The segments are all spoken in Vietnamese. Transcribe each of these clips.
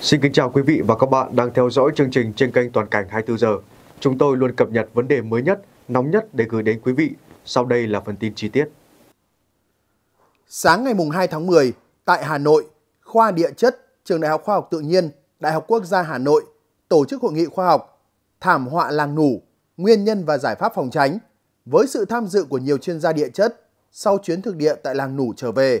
Xin kính chào quý vị và các bạn đang theo dõi chương trình trên kênh Toàn cảnh 24 giờ. Chúng tôi luôn cập nhật vấn đề mới nhất, nóng nhất để gửi đến quý vị. Sau đây là phần tin chi tiết. Sáng ngày mùng 2 tháng 10, tại Hà Nội, khoa địa chất, trường Đại học Khoa học Tự nhiên, Đại học Quốc gia Hà Nội tổ chức hội nghị khoa học Thảm họa làng ngủ, nguyên nhân và giải pháp phòng tránh với sự tham dự của nhiều chuyên gia địa chất sau chuyến thực địa tại làng Nủ trở về.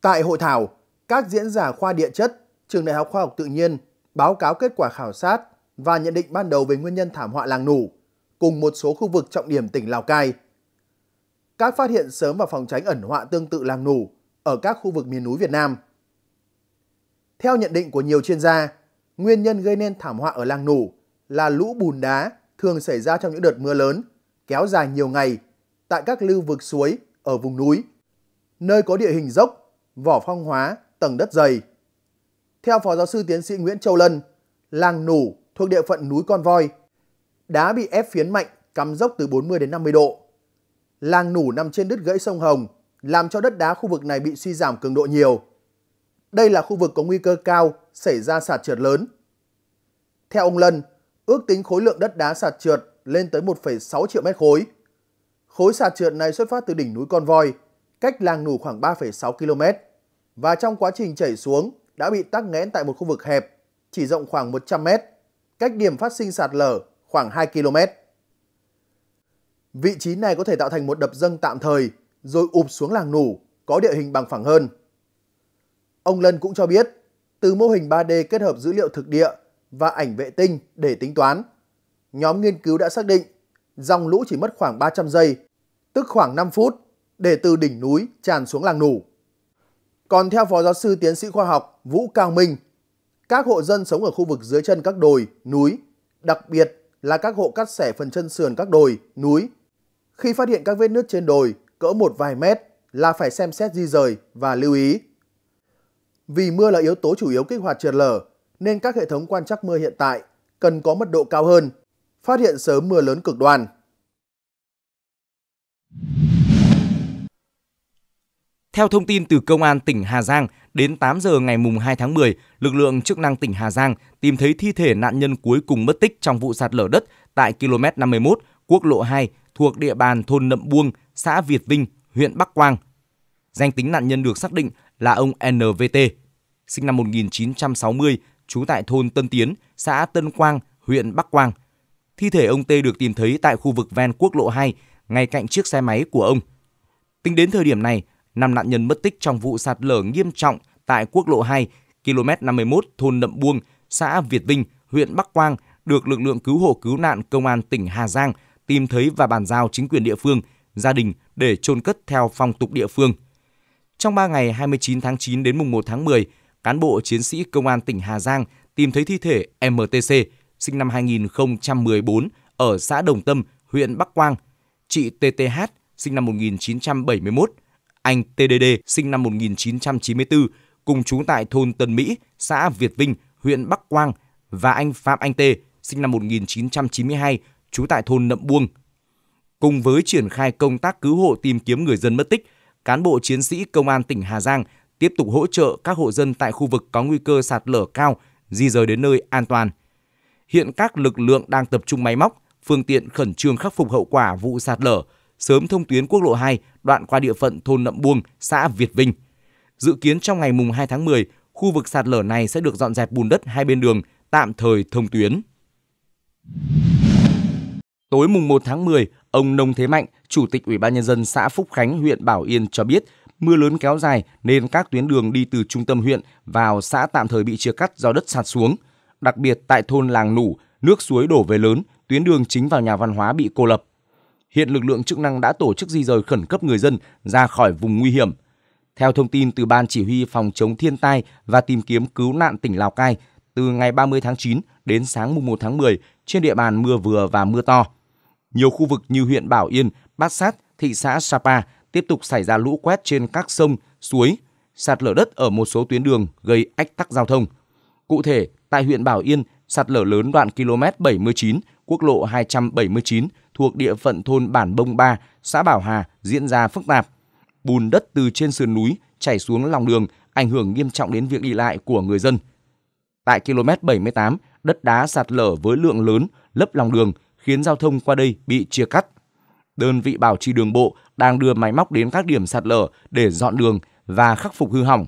Tại hội thảo, các diễn giả khoa địa chất trường Đại học Khoa học Tự nhiên báo cáo kết quả khảo sát và nhận định ban đầu về nguyên nhân thảm họa làng nủ cùng một số khu vực trọng điểm tỉnh Lào Cai. Các phát hiện sớm và phòng tránh ẩn họa tương tự làng nủ ở các khu vực miền núi Việt Nam. Theo nhận định của nhiều chuyên gia, nguyên nhân gây nên thảm họa ở làng nủ là lũ bùn đá thường xảy ra trong những đợt mưa lớn, kéo dài nhiều ngày tại các lưu vực suối ở vùng núi, nơi có địa hình dốc, vỏ phong hóa, tầng đất dày. Theo Phó Giáo sư Tiến sĩ Nguyễn Châu Lân, làng Nủ thuộc địa phận núi Con Voi, đá bị ép phiến mạnh, cắm dốc từ 40 đến 50 độ. Làng Nủ nằm trên đứt gãy sông Hồng, làm cho đất đá khu vực này bị suy giảm cường độ nhiều. Đây là khu vực có nguy cơ cao xảy ra sạt trượt lớn. Theo ông Lân, ước tính khối lượng đất đá sạt trượt lên tới 1,6 triệu mét khối. Khối sạt trượt này xuất phát từ đỉnh núi Con Voi, cách làng Nủ khoảng 3,6 km và trong quá trình chảy xuống đã bị tắc nghẽn tại một khu vực hẹp, chỉ rộng khoảng 100 mét, cách điểm phát sinh sạt lở khoảng 2 km. Vị trí này có thể tạo thành một đập dâng tạm thời, rồi ụp xuống làng nủ, có địa hình bằng phẳng hơn. Ông Lân cũng cho biết, từ mô hình 3D kết hợp dữ liệu thực địa và ảnh vệ tinh để tính toán, nhóm nghiên cứu đã xác định dòng lũ chỉ mất khoảng 300 giây, tức khoảng 5 phút, để từ đỉnh núi tràn xuống làng nủ. Còn theo Phó Giáo sư Tiến sĩ Khoa học Vũ Cao Minh, các hộ dân sống ở khu vực dưới chân các đồi, núi, đặc biệt là các hộ cắt xẻ phần chân sườn các đồi, núi. Khi phát hiện các vết nứt trên đồi cỡ một vài mét là phải xem xét di rời và lưu ý. Vì mưa là yếu tố chủ yếu kích hoạt trượt lở, nên các hệ thống quan trắc mưa hiện tại cần có mật độ cao hơn, phát hiện sớm mưa lớn cực đoan. Theo thông tin từ Công an tỉnh Hà Giang, đến 8 giờ ngày mùng 2 tháng 10, lực lượng chức năng tỉnh Hà Giang tìm thấy thi thể nạn nhân cuối cùng mất tích trong vụ sạt lở đất tại km 51 quốc lộ 2 thuộc địa bàn thôn Nậm Buông, xã Việt Vinh, huyện Bắc Quang. Danh tính nạn nhân được xác định là ông NVT, sinh năm 1960, trú tại thôn Tân Tiến, xã Tân Quang, huyện Bắc Quang. Thi thể ông T được tìm thấy tại khu vực ven quốc lộ 2, ngay cạnh chiếc xe máy của ông. Tính đến thời điểm này, 5 nạn nhân mất tích trong vụ sạt lở nghiêm trọng tại quốc lộ 2, km 51 thôn Nậm Buông, xã Việt Vinh, huyện Bắc Quang được lực lượng cứu hộ cứu nạn công an tỉnh Hà Giang tìm thấy và bàn giao chính quyền địa phương, gia đình để chôn cất theo phong tục địa phương. Trong 3 ngày 29 tháng 9 đến mùng 1 tháng 10, cán bộ chiến sĩ công an tỉnh Hà Giang tìm thấy thi thể MTC sinh năm 2014 ở xã Đồng Tâm, huyện Bắc Quang. Chị TTH sinh năm 1971 anh TDD sinh năm 1994, cùng trú tại thôn Tân Mỹ, xã Việt Vinh, huyện Bắc Quang và anh Phạm Anh Tê sinh năm 1992, trú tại thôn Nậm Buông. Cùng với triển khai công tác cứu hộ tìm kiếm người dân mất tích, cán bộ chiến sĩ công an tỉnh Hà Giang tiếp tục hỗ trợ các hộ dân tại khu vực có nguy cơ sạt lở cao di rời đến nơi an toàn. Hiện các lực lượng đang tập trung máy móc, phương tiện khẩn trương khắc phục hậu quả vụ sạt lở, sớm thông tuyến quốc lộ 2 đoạn qua địa phận thôn Nậm Buông, xã Việt Vinh. Dự kiến trong ngày mùng 2 tháng 10, khu vực sạt lở này sẽ được dọn dẹp bùn đất hai bên đường, tạm thời thông tuyến. Tối mùng 1 tháng 10, ông Nông Thế Mạnh, Chủ tịch Ủy ban Nhân dân xã Phúc Khánh, huyện Bảo Yên cho biết, mưa lớn kéo dài nên các tuyến đường đi từ trung tâm huyện vào xã tạm thời bị chia cắt do đất sạt xuống. Đặc biệt tại thôn Làng Nủ, nước suối đổ về lớn, tuyến đường chính vào nhà văn hóa bị cô lập. Hiện lực lượng chức năng đã tổ chức di rời khẩn cấp người dân ra khỏi vùng nguy hiểm. Theo thông tin từ Ban Chỉ huy Phòng chống thiên tai và tìm kiếm cứu nạn tỉnh Lào Cai, từ ngày 30 tháng 9 đến sáng mùng 1 tháng 10 trên địa bàn mưa vừa và mưa to. Nhiều khu vực như huyện Bảo Yên, Bát Sát, thị xã Sapa tiếp tục xảy ra lũ quét trên các sông, suối, sạt lở đất ở một số tuyến đường gây ách tắc giao thông. Cụ thể, tại huyện Bảo Yên, sạt lở lớn đoạn km 79, quốc lộ 279 thuộc địa phận thôn Bản Bông Ba, xã Bảo Hà diễn ra phức tạp. Bùn đất từ trên sườn núi chảy xuống lòng đường, ảnh hưởng nghiêm trọng đến việc đi lại của người dân. Tại km 78, đất đá sạt lở với lượng lớn lấp lòng đường khiến giao thông qua đây bị chia cắt. Đơn vị bảo trì đường bộ đang đưa máy móc đến các điểm sạt lở để dọn đường và khắc phục hư hỏng.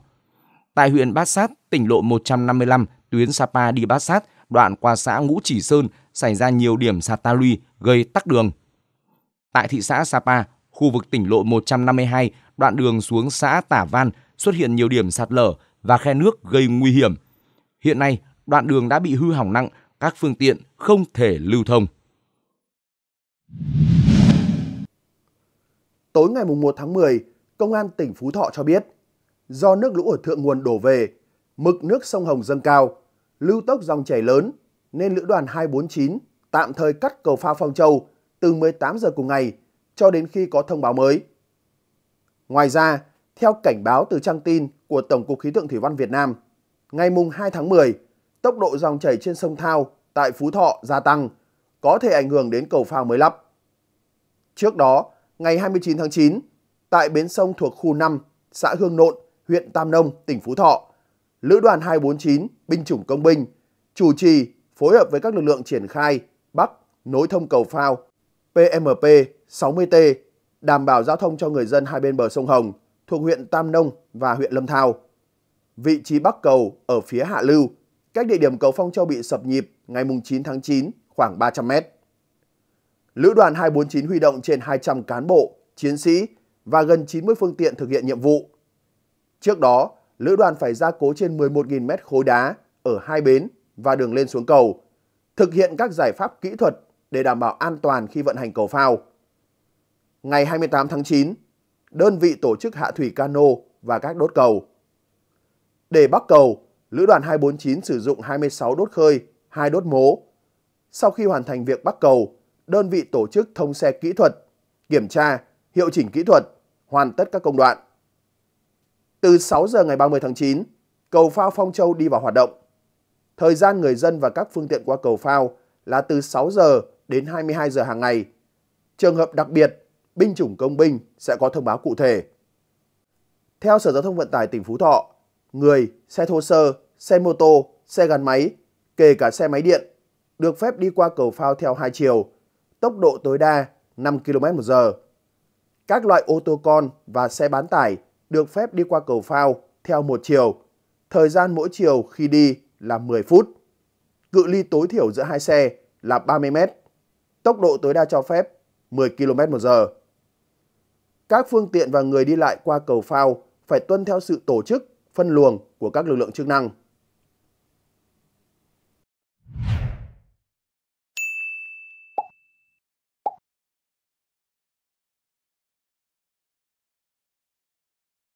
Tại huyện Bát Sát, tỉnh lộ 155, tuyến Sapa đi Bát Sát, đoạn qua xã Ngũ Chỉ Sơn xảy ra nhiều điểm sạt ta luy gây tắc đường. Tại thị xã Sapa, khu vực tỉnh lộ 152, đoạn đường xuống xã Tả Van xuất hiện nhiều điểm sạt lở và khe nước gây nguy hiểm. Hiện nay, đoạn đường đã bị hư hỏng nặng, các phương tiện không thể lưu thông. Tối ngày 1 tháng 10, Công an tỉnh Phú Thọ cho biết, do nước lũ ở thượng nguồn đổ về, mực nước sông Hồng dâng cao, lưu tốc dòng chảy lớn nên lữ đoàn 249 tạm thời cắt cầu phao Phong Châu từ 18 giờ cùng ngày cho đến khi có thông báo mới. Ngoài ra, theo cảnh báo từ trang tin của Tổng cục Khí tượng Thủy văn Việt Nam, ngày mùng 2 tháng 10, tốc độ dòng chảy trên sông Thao tại Phú Thọ gia tăng, có thể ảnh hưởng đến cầu phao mới lắp. Trước đó, ngày 29 tháng 9, tại bến sông thuộc khu 5, xã Hương Nộn, huyện Tam Nông, tỉnh Phú Thọ, Lữ đoàn 249 Binh chủng Công binh chủ trì phối hợp với các lực lượng triển khai Bắc nối thông cầu phao PMP 60T đảm bảo giao thông cho người dân hai bên bờ sông Hồng thuộc huyện Tam Nông và huyện Lâm Thao. Vị trí bắc cầu ở phía hạ lưu, cách địa điểm cầu Phong Châu bị sập nhịp ngày 9 tháng 9 khoảng 300 m Lữ đoàn 249 huy động trên 200 cán bộ, chiến sĩ và gần 90 phương tiện thực hiện nhiệm vụ. Trước đó, lữ đoàn phải gia cố trên 11.000 mét khối đá ở hai bến và đường lên xuống cầu, thực hiện các giải pháp kỹ thuật để đảm bảo an toàn khi vận hành cầu phao. Ngày 28 tháng 9, đơn vị tổ chức hạ thủy cano và các đốt cầu. Để bắc cầu, Lữ đoàn 249 sử dụng 26 đốt khơi, 2 đốt mố. Sau khi hoàn thành việc bắc cầu, đơn vị tổ chức thông xe kỹ thuật, kiểm tra, hiệu chỉnh kỹ thuật, hoàn tất các công đoạn. Từ 6 giờ ngày 30 tháng 9, cầu phao Phong Châu đi vào hoạt động. Thời gian người dân và các phương tiện qua cầu phao là từ 6 giờ đến 22 giờ hàng ngày. Trường hợp đặc biệt, binh chủng công binh sẽ có thông báo cụ thể. Theo Sở Giao thông Vận tải tỉnh Phú Thọ, người, xe thô sơ, xe mô tô, xe gắn máy, kể cả xe máy điện, được phép đi qua cầu phao theo hai chiều, tốc độ tối đa 5 km h Các loại ô tô con và xe bán tải được phép đi qua cầu phao theo một chiều. Thời gian mỗi chiều khi đi là 10 phút. Cự ly tối thiểu giữa hai xe là 30 mét. Tốc độ tối đa cho phép 10 km một giờ. Các phương tiện và người đi lại qua cầu phao phải tuân theo sự tổ chức, phân luồng của các lực lượng chức năng.